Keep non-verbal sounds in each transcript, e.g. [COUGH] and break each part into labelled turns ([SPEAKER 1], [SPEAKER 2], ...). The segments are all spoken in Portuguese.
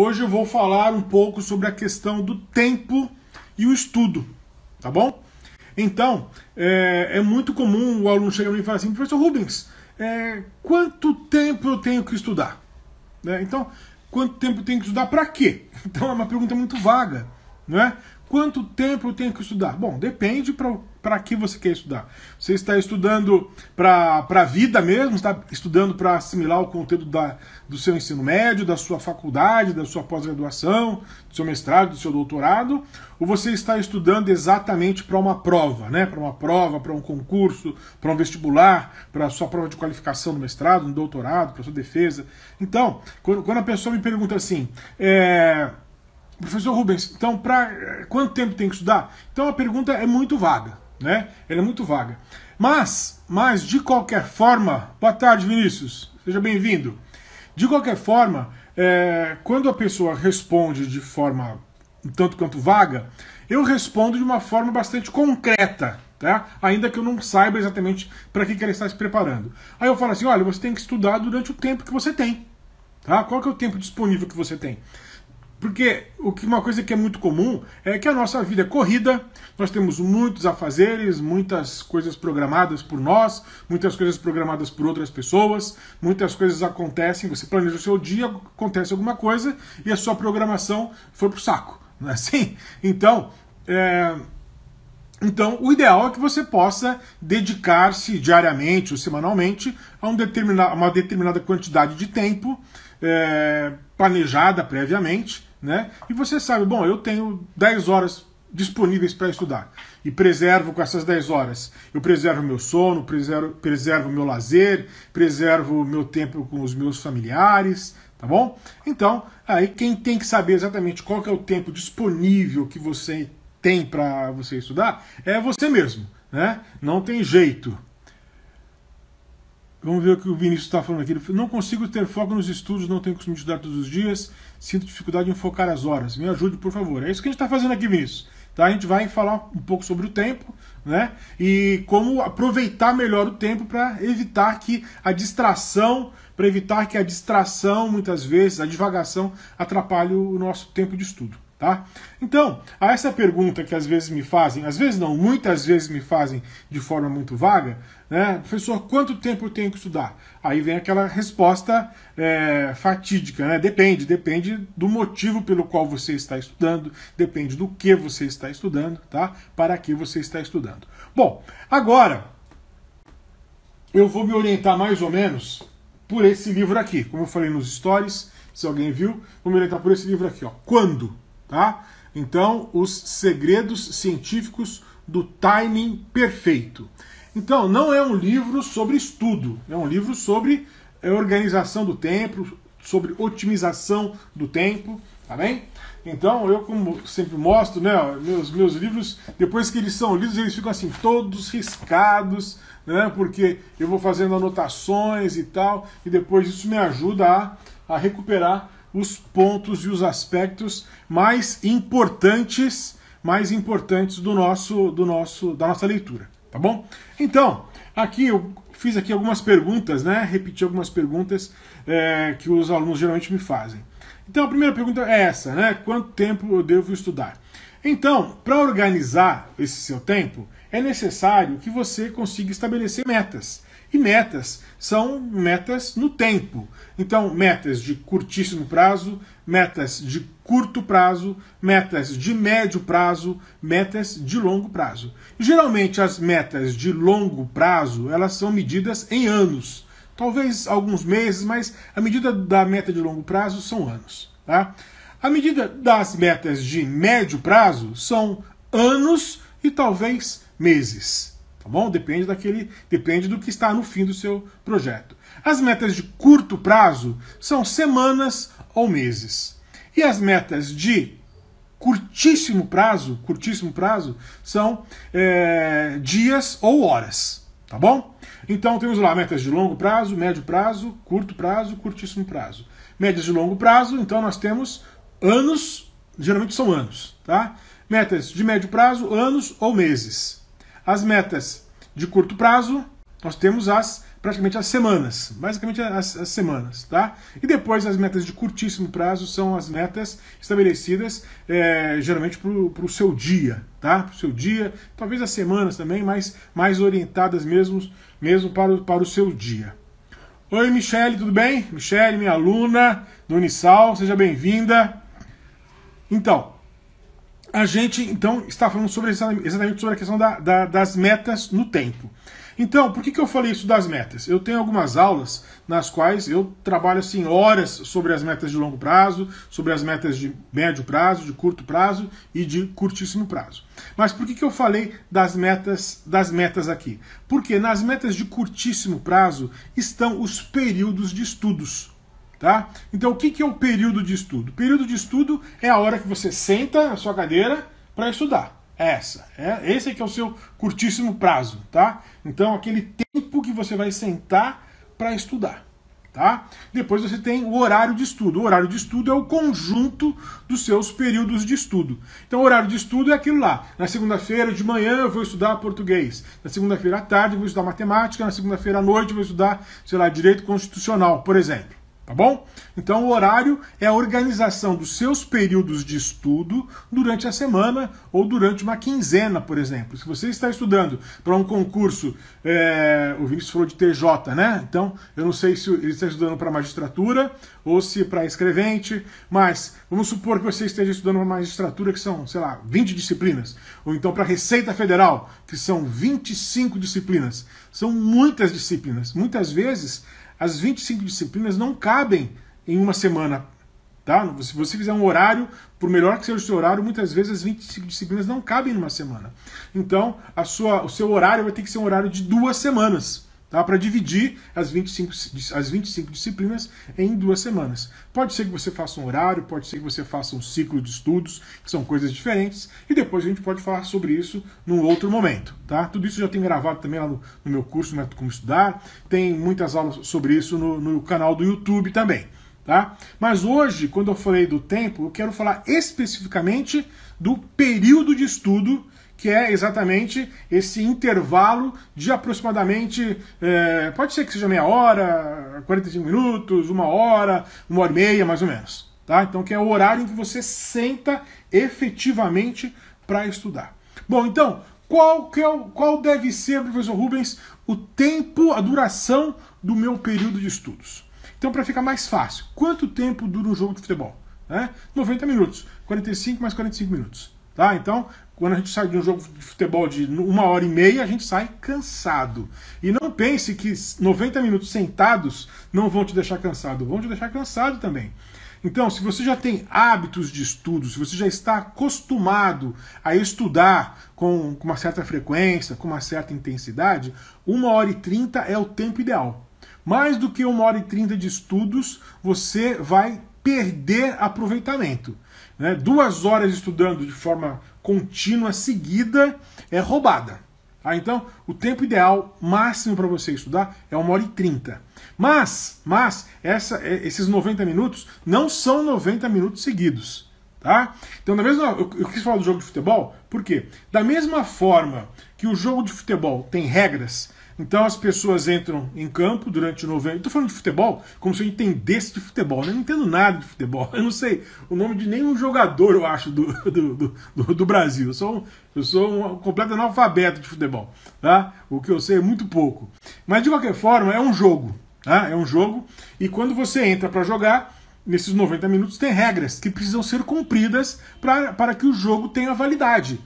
[SPEAKER 1] Hoje eu vou falar um pouco sobre a questão do tempo e o estudo, tá bom? Então, é, é muito comum o aluno chegar e falar assim, professor Rubens, é, quanto tempo eu tenho que estudar? Né? Então, quanto tempo eu tenho que estudar para quê? [LAUGHS] Então é uma pergunta muito vaga, não é? Quanto tempo eu tenho que estudar? Bom, depende para para que você quer estudar? Você está estudando para a vida mesmo? Está estudando para assimilar o conteúdo da, do seu ensino médio, da sua faculdade, da sua pós-graduação, do seu mestrado, do seu doutorado? Ou você está estudando exatamente para uma prova, né? Para uma prova, para um concurso, para um vestibular, para a sua prova de qualificação do mestrado, do doutorado, para sua defesa? Então, quando, quando a pessoa me pergunta assim, é... Professor Rubens, então para quanto tempo tem que estudar? Então a pergunta é muito vaga né? Ela é muito vaga. Mas, mas de qualquer forma, boa tarde, Vinícius. Seja bem-vindo. De qualquer forma, é, quando a pessoa responde de forma um tanto quanto vaga, eu respondo de uma forma bastante concreta, tá? Ainda que eu não saiba exatamente para que, que ela está se preparando. Aí eu falo assim: olha, você tem que estudar durante o tempo que você tem. Tá? Qual que é o tempo disponível que você tem? Porque uma coisa que é muito comum é que a nossa vida é corrida, nós temos muitos afazeres, muitas coisas programadas por nós, muitas coisas programadas por outras pessoas, muitas coisas acontecem, você planeja o seu dia, acontece alguma coisa e a sua programação foi pro saco, [LAUGHS] não é assim? Então, é... Então, o ideal é que você possa dedicar-se diariamente ou semanalmente a, um determina... uma determinada quantidade de tempo é... planejada previamente né? E você sabe, bom, eu tenho 10 horas disponíveis para estudar e preservo com essas 10 horas. Eu preservo meu sono, preservo, preservo meu lazer, preservo meu tempo com os meus familiares, tá bom? Então, aí quem tem que saber exatamente qual é o tempo disponível que você tem para você estudar é você mesmo, né? Não tem jeito. Vamos ver o que o Vinícius está falando aqui. Não consigo ter foco nos estudos, não tenho costume de estudar todos os dias. Sinto dificuldade em focar as horas. Me ajude, por favor. É isso que a gente está fazendo aqui, Vinícius. Tá? A gente vai falar um pouco sobre o tempo, né? E como aproveitar melhor o tempo para evitar que a distração, para evitar que a distração, muitas vezes, a divagação, atrapalhe o nosso tempo de estudo. Tá? Então, a essa pergunta que às vezes me fazem, às vezes não, muitas vezes me fazem de forma muito vaga, né? Professor, quanto tempo eu tenho que estudar? Aí vem aquela resposta é, fatídica, né? Depende, depende do motivo pelo qual você está estudando, depende do que você está estudando, tá? Para que você está estudando. Bom, agora eu vou me orientar mais ou menos por esse livro aqui, como eu falei nos stories, se alguém viu, vou me orientar por esse livro aqui, ó. Quando? Tá? Então, os segredos científicos do timing perfeito. Então, não é um livro sobre estudo, é um livro sobre eh, organização do tempo, sobre otimização do tempo, tá bem? Então, eu como sempre mostro, né, meus, meus livros, depois que eles são lidos, eles ficam assim, todos riscados, né, porque eu vou fazendo anotações e tal, e depois isso me ajuda a, a recuperar os pontos e os aspectos mais importantes, mais importantes do nosso, do nosso, da nossa leitura, tá bom? Então, aqui eu fiz aqui algumas perguntas, né? Repeti algumas perguntas é, que os alunos geralmente me fazem. Então, a primeira pergunta é essa, né? Quanto tempo eu devo estudar? Então, para organizar esse seu tempo, é necessário que você consiga estabelecer metas. E metas são metas no tempo. Então, metas de curtíssimo prazo, metas de curto prazo, metas de médio prazo, metas de longo prazo. Geralmente as metas de longo prazo, elas são medidas em anos. Talvez alguns meses, mas a medida da meta de longo prazo são anos, tá? A medida das metas de médio prazo são anos e talvez meses tá bom? Depende daquele, depende do que está no fim do seu projeto. As metas de curto prazo são semanas ou meses. E as metas de curtíssimo prazo, curtíssimo prazo, são é, dias ou horas, tá bom? Então temos lá metas de longo prazo, médio prazo, curto prazo, curtíssimo prazo. Médias de longo prazo, então nós temos anos, geralmente são anos, tá? Metas de médio prazo, anos ou meses. As metas de curto prazo, nós temos as praticamente as semanas, basicamente as, as, semanas, tá? E depois as metas de curtíssimo prazo são as metas estabelecidas é, geralmente para o seu dia, tá? Para o seu dia, talvez as semanas também, mas mais orientadas mesmo, mesmo para, o, para o seu dia. Oi, Michele, tudo bem? Michele, minha aluna do Unisal, seja bem-vinda. Então, a gente então está falando sobre exatamente sobre a questão da, da, das metas no tempo. Então, por que, que eu falei isso das metas? Eu tenho algumas aulas nas quais eu trabalho assim horas sobre as metas de longo prazo, sobre as metas de médio prazo, de curto prazo e de curtíssimo prazo. Mas por que, que eu falei das metas das metas aqui? Porque nas metas de curtíssimo prazo estão os períodos de estudos Tá? Então, o que, que é o período de estudo? O período de estudo é a hora que você senta na sua cadeira para estudar. É essa. É, esse é que é o seu curtíssimo prazo, tá? Então, aquele tempo que você vai sentar para estudar, tá? Depois você tem o horário de estudo. O horário de estudo é o conjunto dos seus períodos de estudo. Então, o horário de estudo é aquilo lá. Na segunda-feira de manhã eu vou estudar português. Na segunda-feira à tarde eu vou estudar matemática. Na segunda-feira à noite eu vou estudar, sei lá, direito constitucional, por exemplo tá bom? Então o horário é a organização dos seus períodos de estudo durante a semana ou durante uma quinzena, por exemplo. Se você está estudando para um concurso, é... o Vinícius falou de TJ, né? Então eu não sei se ele está estudando para magistratura ou se para escrevente, mas vamos supor que você esteja estudando para magistratura que são, sei lá, 20 disciplinas, ou então para Receita Federal, que são 25 disciplinas. São muitas disciplinas. Muitas vezes as 25 disciplinas não cabem em uma semana. Tá? Se você fizer um horário, por melhor que seja o seu horário, muitas vezes as 25 disciplinas não cabem em uma semana. Então, a sua, o seu horário vai ter que ser um horário de duas semanas dá Para dividir as 25, as 25 disciplinas em duas semanas. Pode ser que você faça um horário, pode ser que você faça um ciclo de estudos, que são coisas diferentes, e depois a gente pode falar sobre isso num outro momento. Tá? Tudo isso já tem gravado também lá no, no meu curso Método é Como Estudar, tem muitas aulas sobre isso no, no canal do YouTube também. Tá? Mas hoje, quando eu falei do tempo, eu quero falar especificamente do período de estudo que é exatamente esse intervalo de aproximadamente, é, pode ser que seja meia hora, 45 minutos, uma hora, uma hora e meia, mais ou menos. Tá? Então, que é o horário em que você senta efetivamente para estudar. Bom, então, qual, que é o, qual deve ser, professor Rubens, o tempo, a duração do meu período de estudos? Então, para ficar mais fácil, quanto tempo dura um jogo de futebol? Né? 90 minutos, 45 mais 45 minutos. Tá? Então, quando a gente sai de um jogo de futebol de uma hora e meia, a gente sai cansado. E não pense que 90 minutos sentados não vão te deixar cansado, vão te deixar cansado também. Então, se você já tem hábitos de estudo, se você já está acostumado a estudar com, com uma certa frequência, com uma certa intensidade, uma hora e trinta é o tempo ideal. Mais do que uma hora e trinta de estudos, você vai perder aproveitamento. Né? Duas horas estudando de forma contínua seguida é roubada. Tá? Então, o tempo ideal máximo para você estudar é 1 hora e 30. Mas, mas essa, é, esses 90 minutos não são 90 minutos seguidos. Tá? Então, da mesma, eu, eu quis falar do jogo de futebol, por quê? Da mesma forma que o jogo de futebol tem regras então as pessoas entram em campo durante o novembro. Estou falando de futebol como se eu entendesse de futebol. Né? Eu não entendo nada de futebol. [LAUGHS] Eu não sei o nome de nenhum jogador, eu acho, do, do, do, do Brasil. Eu sou, um, eu sou um completo analfabeto de futebol. Tá? O que eu sei é muito pouco. Mas de qualquer forma, é um jogo. Tá? É um jogo. E quando você entra para jogar, nesses 90 minutos, tem regras que precisam ser cumpridas pra, para que o jogo tenha validade.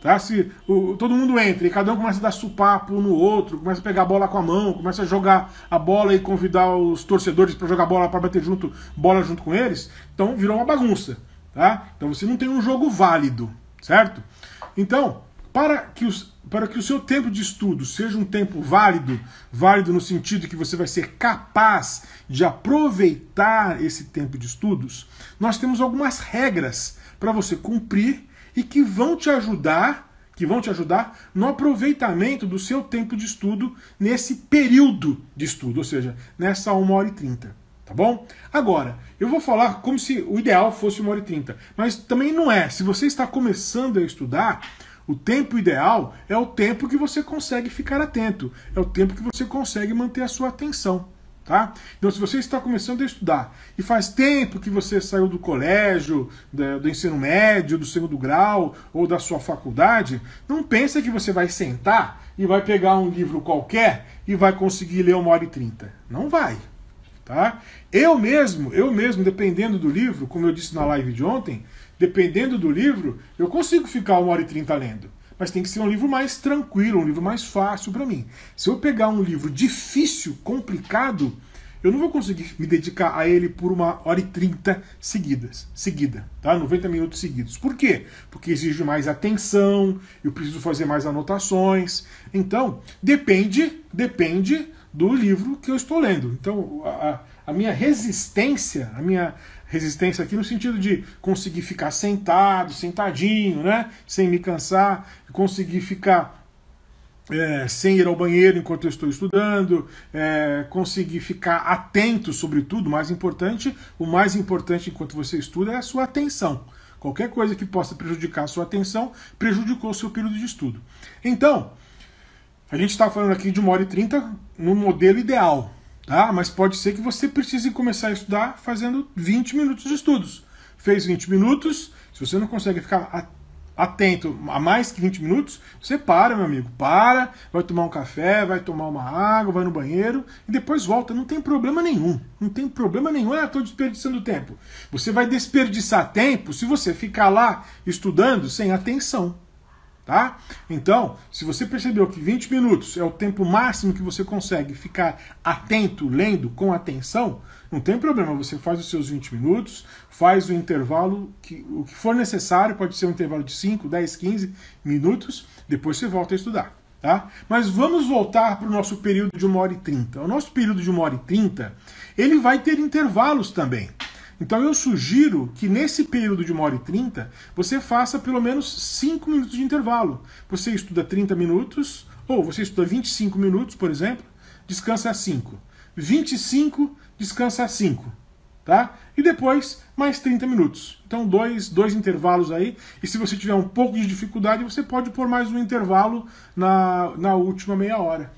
[SPEAKER 1] Tá? Se o, todo mundo entra e cada um começa a dar supapo no outro, começa a pegar a bola com a mão, começa a jogar a bola e convidar os torcedores para jogar bola para bater junto, bola junto com eles, então virou uma bagunça. Tá? Então você não tem um jogo válido, certo? Então, para que, os, para que o seu tempo de estudo seja um tempo válido, válido no sentido que você vai ser capaz de aproveitar esse tempo de estudos, nós temos algumas regras para você cumprir e que vão te ajudar, que vão te ajudar no aproveitamento do seu tempo de estudo nesse período de estudo, ou seja, nessa 1 hora e 30. Tá bom? Agora, eu vou falar como se o ideal fosse 1 hora e 30, mas também não é. Se você está começando a estudar, o tempo ideal é o tempo que você consegue ficar atento, é o tempo que você consegue manter a sua atenção. Tá? Então, se você está começando a estudar e faz tempo que você saiu do colégio, do ensino médio, do segundo grau ou da sua faculdade, não pense que você vai sentar e vai pegar um livro qualquer e vai conseguir ler uma hora e trinta. Não vai. Tá? Eu mesmo, eu mesmo, dependendo do livro, como eu disse na live de ontem, dependendo do livro, eu consigo ficar uma hora e trinta lendo mas tem que ser um livro mais tranquilo, um livro mais fácil para mim. Se eu pegar um livro difícil, complicado, eu não vou conseguir me dedicar a ele por uma hora e trinta seguidas, seguida, tá? 90 minutos seguidos. Por quê? Porque exige mais atenção, eu preciso fazer mais anotações. Então, depende, depende do livro que eu estou lendo. Então, a, a minha resistência, a minha, Resistência aqui no sentido de conseguir ficar sentado, sentadinho, né? Sem me cansar, conseguir ficar é, sem ir ao banheiro enquanto eu estou estudando, é, conseguir ficar atento, sobretudo, mais importante, o mais importante enquanto você estuda é a sua atenção. Qualquer coisa que possa prejudicar a sua atenção prejudicou o seu período de estudo. Então, a gente está falando aqui de uma hora e trinta no modelo ideal, Tá? Mas pode ser que você precise começar a estudar fazendo 20 minutos de estudos. Fez 20 minutos, se você não consegue ficar atento a mais que 20 minutos, você para, meu amigo. Para, vai tomar um café, vai tomar uma água, vai no banheiro e depois volta. Não tem problema nenhum. Não tem problema nenhum. Ah, estou desperdiçando tempo. Você vai desperdiçar tempo se você ficar lá estudando sem atenção. Tá? Então, se você percebeu que 20 minutos é o tempo máximo que você consegue ficar atento, lendo com atenção, não tem problema, você faz os seus 20 minutos, faz o intervalo, que, o que for necessário, pode ser um intervalo de 5, 10, 15 minutos, depois você volta a estudar. Tá? Mas vamos voltar para o nosso período de 1 hora e 30. O nosso período de 1 hora e 30 ele vai ter intervalos também. Então eu sugiro que nesse período de 1 hora e 30, você faça pelo menos 5 minutos de intervalo. Você estuda 30 minutos, ou você estuda 25 minutos, por exemplo, descansa 5. 25, descansa 5. Tá? E depois mais 30 minutos. Então, dois, dois intervalos aí. E se você tiver um pouco de dificuldade, você pode pôr mais um intervalo na, na última meia hora.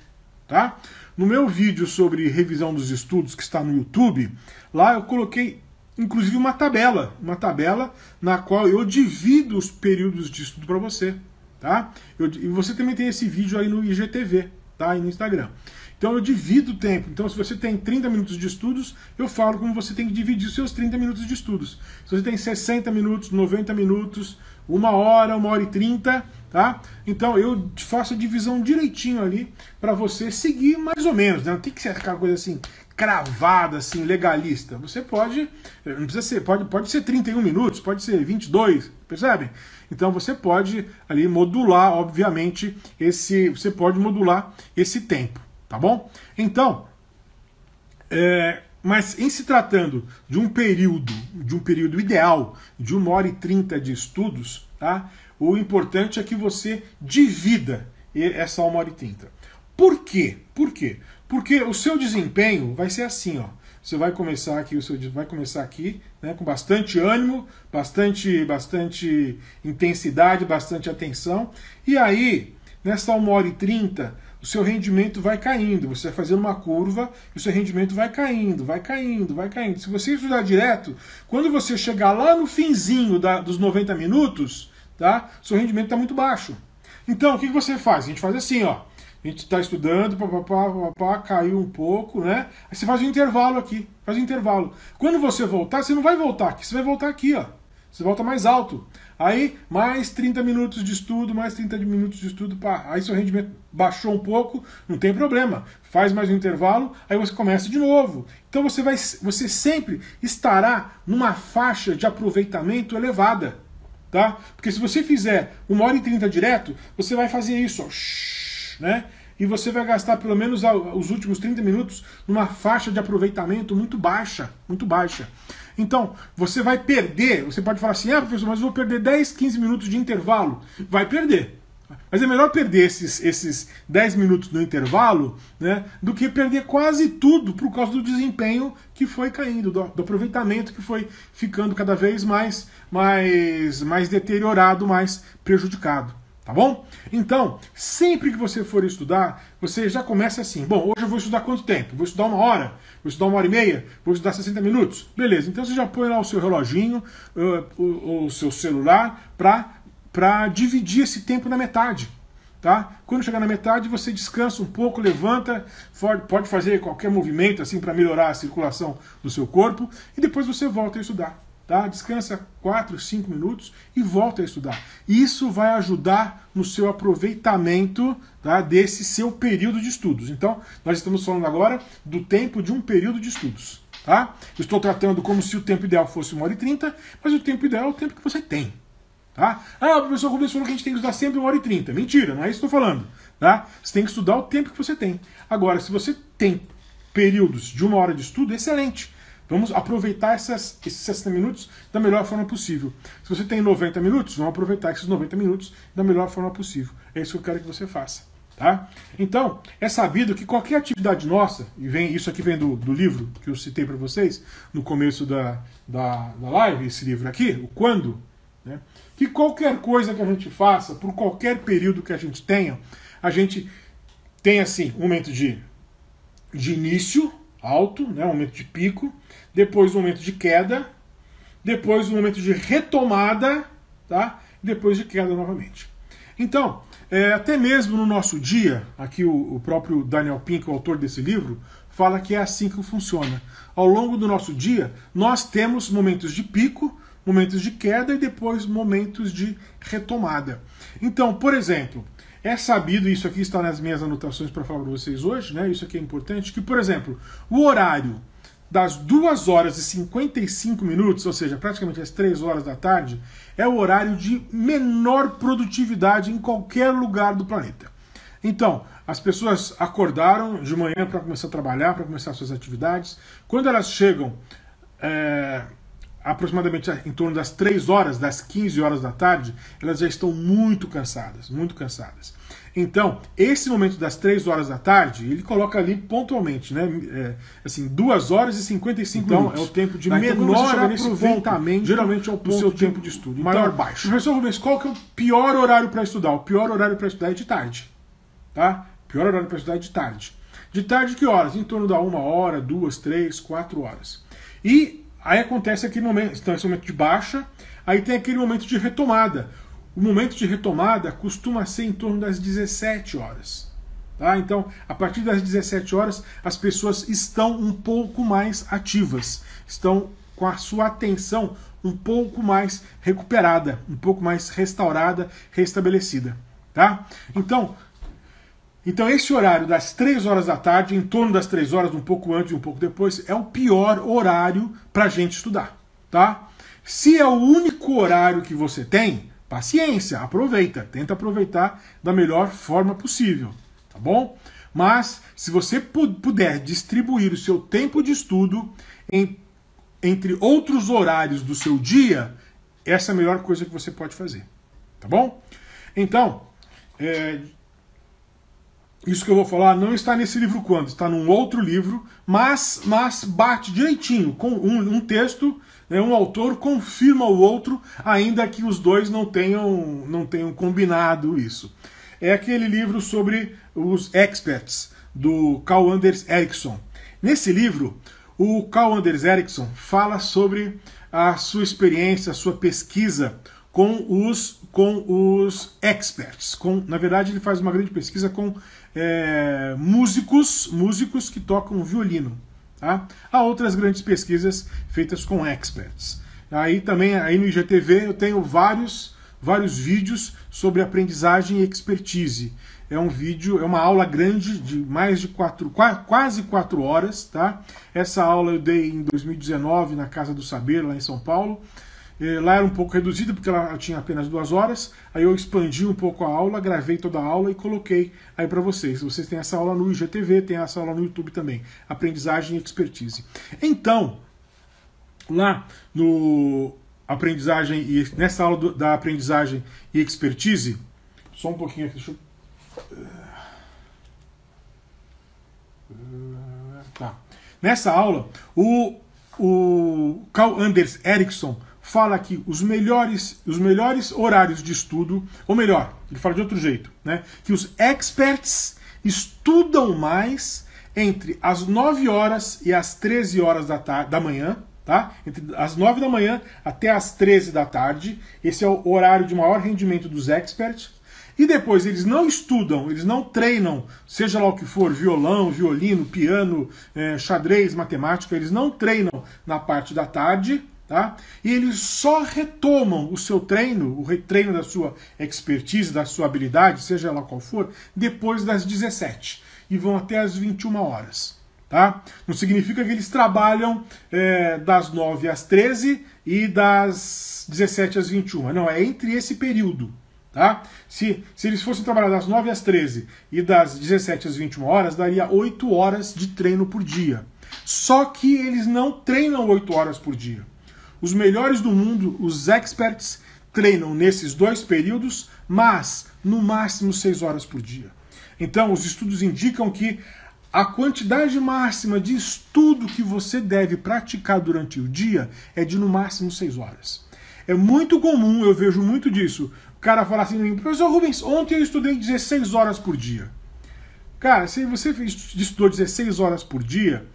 [SPEAKER 1] Tá? No meu vídeo sobre revisão dos estudos, que está no YouTube, lá eu coloquei inclusive uma tabela, uma tabela na qual eu divido os períodos de estudo para você, tá? Eu, e você também tem esse vídeo aí no IGTV, tá? E no Instagram. Então eu divido o tempo. Então se você tem 30 minutos de estudos, eu falo como você tem que dividir os seus 30 minutos de estudos. Se você tem 60 minutos, 90 minutos, uma hora, uma hora e 30, tá? Então eu faço a divisão direitinho ali para você seguir mais ou menos, né? Não tem que ser aquela coisa assim, cravada, assim, legalista. Você pode, não precisa ser, pode, pode ser 31 minutos, pode ser 22, percebem? Então você pode ali modular, obviamente, esse, você pode modular esse tempo, tá bom? Então, é, mas em se tratando de um período, de um período ideal, de uma hora e trinta de estudos, tá? O importante é que você divida essa uma hora e trinta. Por quê? Por quê? Porque o seu desempenho vai ser assim, ó. Você vai começar aqui, o seu vai começar aqui, né, com bastante ânimo, bastante, bastante intensidade, bastante atenção. E aí, nessa 1 hora e 30, o seu rendimento vai caindo. Você vai fazendo uma curva e o seu rendimento vai caindo, vai caindo, vai caindo. Se você estudar direto, quando você chegar lá no finzinho da, dos 90 minutos, tá? Seu rendimento está muito baixo. Então, o que, que você faz? A gente faz assim, ó a gente está estudando, papapá, papapá, caiu um pouco, né? Aí você faz um intervalo aqui, faz um intervalo. Quando você voltar, você não vai voltar aqui, você vai voltar aqui, ó. Você volta mais alto. Aí, mais 30 minutos de estudo, mais 30 minutos de estudo, pá. Aí seu rendimento baixou um pouco, não tem problema. Faz mais um intervalo, aí você começa de novo. Então você, vai, você sempre estará numa faixa de aproveitamento elevada, tá? Porque se você fizer uma hora e trinta direto, você vai fazer isso, ó né? E você vai gastar pelo menos os últimos 30 minutos numa faixa de aproveitamento muito baixa, muito baixa. Então, você vai perder, você pode falar assim, ah, professor, mas eu vou perder 10, 15 minutos de intervalo. Vai perder. Mas é melhor perder esses, esses 10 minutos no intervalo né, do que perder quase tudo por causa do desempenho que foi caindo, do, do aproveitamento que foi ficando cada vez mais, mais, mais deteriorado, mais prejudicado. Tá bom? Então, sempre que você for estudar, você já começa assim. Bom, hoje eu vou estudar quanto tempo? Vou estudar uma hora? Vou estudar uma hora e meia? Vou estudar 60 minutos? Beleza, então você já põe lá o seu reloginho, uh, o, o, seu celular, para dividir esse tempo na metade. Tá? Quando chegar na metade, você descansa um pouco, levanta, pode fazer qualquer movimento assim para melhorar a circulação do seu corpo e depois você volta a estudar. Tá? Descansa 4, 5 minutos e volta a estudar. Isso vai ajudar no seu aproveitamento tá, desse seu período de estudos. Então, nós estamos falando agora do tempo de um período de estudos. Tá? Estou tratando como se o tempo ideal fosse 1 hora e 30, mas o tempo ideal é o tempo que você tem. Tá? Ah, o professor Rubens falou que a gente tem que estudar sempre 1 hora e 30. Mentira, não é isso que estou falando. Tá? Você tem que estudar o tempo que você tem. Agora, se você tem períodos de uma hora de estudo, excelente. Vamos aproveitar essas, esses 60 minutos da melhor forma possível. Se você tem 90 minutos, vamos aproveitar esses 90 minutos da melhor forma possível. É isso que eu quero que você faça. Tá? Então, é sabido que qualquer atividade nossa, e vem isso aqui vem do, do livro que eu citei para vocês no começo da, da, da, live, esse livro aqui, o Quando, né? que qualquer coisa que a gente faça, por qualquer período que a gente tenha, a gente tem assim, um momento de, de início alto, né? um momento de pico, depois um momento de queda, depois um momento de retomada, tá? depois de queda novamente. Então, é, até mesmo no nosso dia, aqui o, o próprio Daniel Pink, o autor desse livro, fala que é assim que funciona. Ao longo do nosso dia, nós temos momentos de pico, momentos de queda e depois momentos de retomada. Então, por exemplo, é sabido, isso aqui está nas minhas anotações para falar para vocês hoje, né? Isso aqui é importante, que, por exemplo, o horário das 2 horas e 55 minutos, ou seja, praticamente às 3 horas da tarde, é o horário de menor produtividade em qualquer lugar do planeta. Então, as pessoas acordaram de manhã para começar a trabalhar, para começar suas atividades. Quando elas chegam é, aproximadamente em torno das 3 horas, das 15 horas da tarde, elas já estão muito cansadas, muito cansadas. Então, esse momento das 3 horas da tarde, ele coloca ali pontualmente, né? É, assim, 2 horas e 55 então, minutos. Então, é o tempo de então, Daí, menor aproveitamento. geralmente é o ponto seu de, tempo de estudo. Então, maior baixo. Professor Rubens, qual que é o pior horário para estudar? O pior horário para estudar é de tarde. Tá? Pior horário para estudar é de tarde. De tarde, que horas? Em torno da uma hora, duas, três, quatro horas. E aí acontece aquele momento, então, esse momento de baixa, aí tem aquele momento de retomada. O momento de retomada costuma ser em torno das 17 horas. Tá? Então, a partir das 17 horas, as pessoas estão um pouco mais ativas, estão com a sua atenção um pouco mais recuperada, um pouco mais restaurada, restabelecida. Tá? Então, então, esse horário das 3 horas da tarde, em torno das 3 horas, um pouco antes e um pouco depois, é o pior horário para a gente estudar. Tá? Se é o único horário que você tem, paciência, aproveita, tenta aproveitar da melhor forma possível, tá bom? Mas se você puder distribuir o seu tempo de estudo em, entre outros horários do seu dia, essa é a melhor coisa que você pode fazer, tá bom? Então, é, isso que eu vou falar não está nesse livro quando, está num outro livro, mas, mas bate direitinho. Com um, um texto, né, um autor confirma o outro, ainda que os dois não tenham, não tenham combinado isso. É aquele livro sobre os experts, do Carl Anders Ericsson. Nesse livro, o Carl Anders Ericsson fala sobre a sua experiência, a sua pesquisa com os, com os experts. Com, na verdade, ele faz uma grande pesquisa com é, músicos, músicos que tocam violino. Tá? Há outras grandes pesquisas feitas com experts. Aí também aí no IGTV eu tenho vários, vários vídeos sobre aprendizagem e expertise. É um vídeo, é uma aula grande de mais de quatro, quase quatro horas, tá? Essa aula eu dei em 2019 na Casa do Saber, lá em São Paulo. Eh, lá era um pouco reduzida, porque ela tinha apenas duas horas. Aí eu expandi um pouco a aula, gravei toda a aula e coloquei aí para vocês. Vocês têm essa aula no IGTV, tem essa aula no YouTube também. Aprendizagem e expertise. Então, lá no aprendizagem e nessa aula do, da aprendizagem e expertise, só um pouquinho aqui, deixa eu... Eh, eh, tá. Nessa aula, o, o Carl Anders erikson fala que os melhores, os melhores horários de estudo, ou melhor, ele fala de outro jeito, né? Que os experts estudam mais entre as 9 horas e as 13 horas da, da manhã, tá? Entre as 9 da manhã até as 13 da tarde. Esse é o horário de maior rendimento dos experts. E depois eles não estudam, eles não treinam, seja lá o que for, violão, violino, piano, eh, xadrez, matemática, eles não treinam na parte da tarde, Tá? E eles só retomam o seu treino, o treino da sua expertise, da sua habilidade, seja ela qual for, depois das 17 e vão até as 21 horas. Tá? Não significa que eles trabalham é, das 9 às 13 e das 17 às 21. Não, é entre esse período. Tá? Se, se eles fossem trabalhar das 9 às 13 e das 17 às 21 horas, daria 8 horas de treino por dia. Só que eles não treinam 8 horas por dia os melhores do mundo, os experts, treinam nesses dois períodos, mas no máximo seis horas por dia. Então, os estudos indicam que a quantidade máxima de estudo que você deve praticar durante o dia é de no máximo seis horas. É muito comum, eu vejo muito disso. O cara falar assim, professor Rubens, ontem eu estudei 16 horas por dia. Cara, se você estudou 16 horas por dia,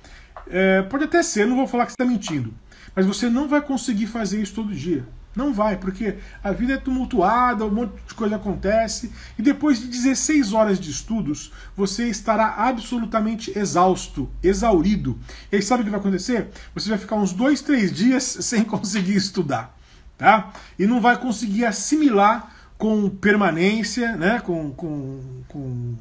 [SPEAKER 1] é, pode até ser, não vou falar que você está mentindo. Mas você não vai conseguir fazer isso todo dia. Não vai, porque a vida é tumultuada, um monte de coisa acontece, e depois de 16 horas de estudos, você estará absolutamente exausto, exaurido. E aí sabe o que vai acontecer? Você vai ficar uns dois, três dias [LAUGHS] sem conseguir estudar, tá? E não vai conseguir assimilar com permanência, né? com, com, com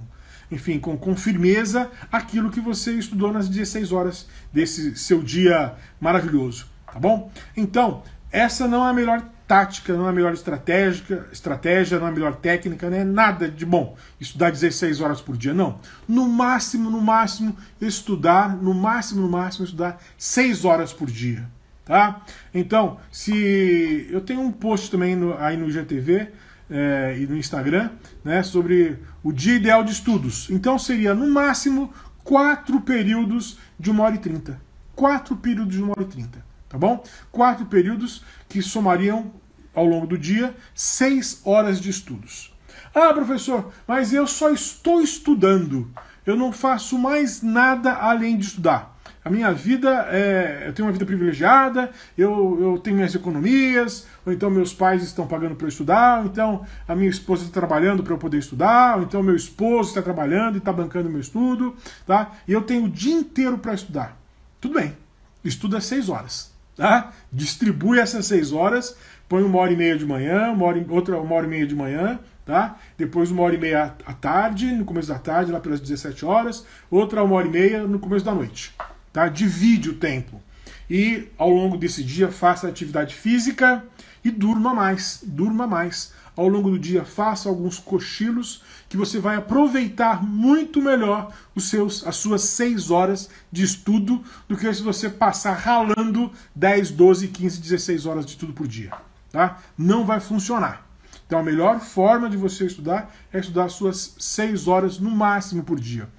[SPEAKER 1] enfim, com, com firmeza aquilo que você estudou nas 16 horas desse seu dia maravilhoso. Tá bom? Então, essa não é a melhor tática, não é a melhor estratégia, estratégia, não é a melhor técnica, não é nada de bom. Estudar 16 horas por dia, não. No máximo, no máximo, estudar, no máximo, no máximo, estudar 6 horas por dia. Tá? Então, se eu tenho um post também no, aí no IGTV é, eh, e no Instagram né, sobre o dia ideal de estudos. Então seria no máximo quatro períodos de 1 hora e 30. Quatro períodos de 1 hora e 30. Tá bom? Quatro períodos que somariam ao longo do dia seis horas de estudos. Ah, professor, mas eu só estou estudando. Eu não faço mais nada além de estudar. A minha vida é. Eu tenho uma vida privilegiada, eu, eu tenho minhas economias, ou então meus pais estão pagando para eu estudar, ou então a minha esposa está trabalhando para eu poder estudar, ou então meu esposo está trabalhando e está bancando meu estudo, tá? E eu tenho o dia inteiro para estudar. Tudo bem, estuda seis horas tá? Distribui essas seis horas, põe uma hora e meia de manhã, uma hora, outra uma hora e meia de manhã, tá? Depois uma hora e meia à tarde, no começo da tarde, lá pelas 17 horas, outra uma hora e meia no começo da noite, tá? Divide o tempo. E ao longo desse dia faça atividade física e durma mais, durma mais. Ao longo do dia faça alguns cochilos que você vai aproveitar muito melhor os seus, as suas seis horas de estudo do que se você passar ralando 10, 12, 15, 16 horas de estudo por dia. Tá? Não vai funcionar. Então a melhor forma de você estudar é estudar as suas seis horas no máximo por dia.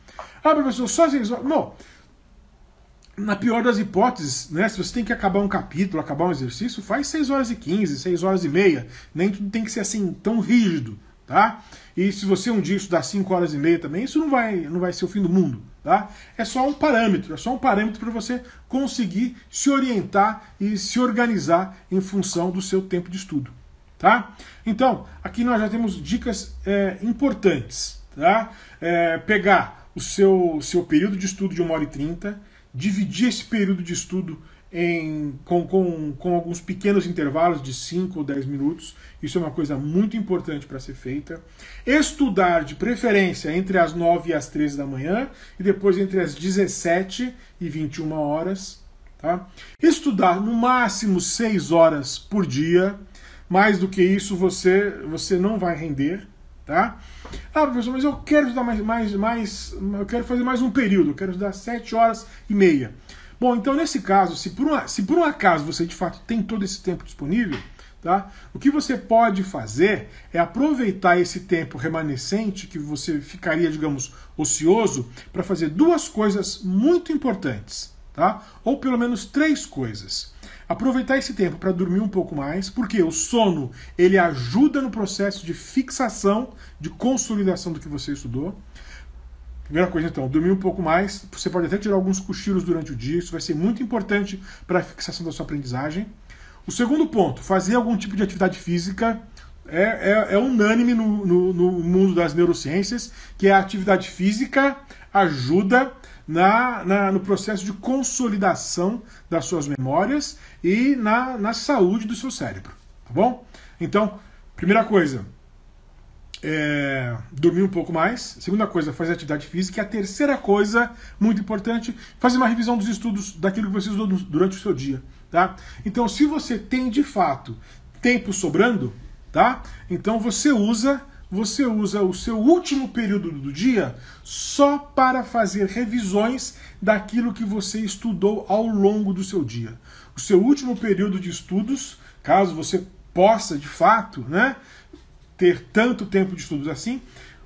[SPEAKER 1] Ah, professor, só seis horas. Não. Na pior das hipóteses, né, se você tem que acabar um capítulo, acabar um exercício, faz 6 horas e 15, 6 horas e meia. Nem tudo tem que ser assim tão rígido tá? E se você um dia estudar 5 horas e meia também, isso não vai, não vai ser o fim do mundo, tá? É só um parâmetro, é só um parâmetro para você conseguir se orientar e se organizar em função do seu tempo de estudo, tá? Então, aqui nós já temos dicas é, importantes, tá? É, pegar o seu, seu período de estudo de 1 hora e 30, dividir esse período de estudo em, com, com, com alguns pequenos intervalos de 5 ou 10 minutos. Isso é uma coisa muito importante para ser feita. Estudar de preferência entre as 9 e as 13 da manhã e depois entre as 17 e 21 horas. Tá? Estudar no máximo 6 horas por dia. Mais do que isso, você, você não vai render. Tá? Ah, professor, mas eu quero estudar mais, mais, mais. Eu quero fazer mais um período, eu quero estudar 7 horas e meia. Bom, então nesse caso, se por, um, se por um acaso você de fato tem todo esse tempo disponível, tá? O que você pode fazer é aproveitar esse tempo remanescente que você ficaria, digamos, ocioso, para fazer duas coisas muito importantes, tá? Ou pelo menos três coisas. Aproveitar esse tempo para dormir um pouco mais, porque o sono ele ajuda no processo de fixação, de consolidação do que você estudou. Primeira coisa, então, dormir um pouco mais. Você pode até tirar alguns cochilos durante o dia, isso vai ser muito importante para a fixação da sua aprendizagem. O segundo ponto, fazer algum tipo de atividade física. É, é, é unânime no, no, no mundo das neurociências que é a atividade física ajuda na, na, no processo de consolidação das suas memórias e na, na saúde do seu cérebro, tá bom? Então, primeira coisa, é, dormir um pouco mais. A segunda coisa, fazer atividade física. E a terceira coisa, muito importante, fazer uma revisão dos estudos daquilo que você estudou durante o seu dia. Tá? Então, se você tem de fato tempo sobrando, tá? Então você usa você usa o seu último período do dia só para fazer revisões daquilo que você estudou ao longo do seu dia. O seu último período de estudos, caso você possa de fato, né, ter tanto tempo de estudos assim,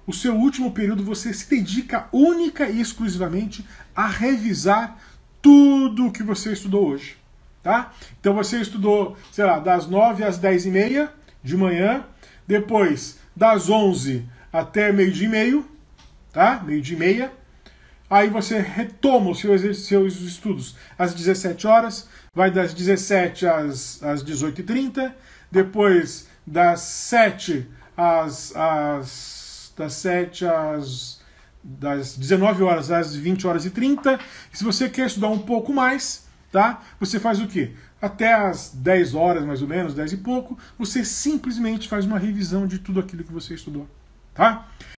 [SPEAKER 1] o seu último período você se dedica única e exclusivamente a revisar tudo o que você estudou hoje. Tá? Então você estudou, sei lá, das 9 às 10 e meia de manhã, depois das 11 até meio dia e meio, tá? meio dia e meia, aí você retoma os seus, seus estudos às 17 horas, vai das 17 às, às 18h30, depois das 7 às às, às das 7 às das 19 horas às 20 horas e 30. E se você quer estudar um pouco mais, tá? Você faz o quê? Até às 10 horas, mais ou menos, 10 e pouco, você simplesmente faz uma revisão de tudo aquilo que você estudou, tá?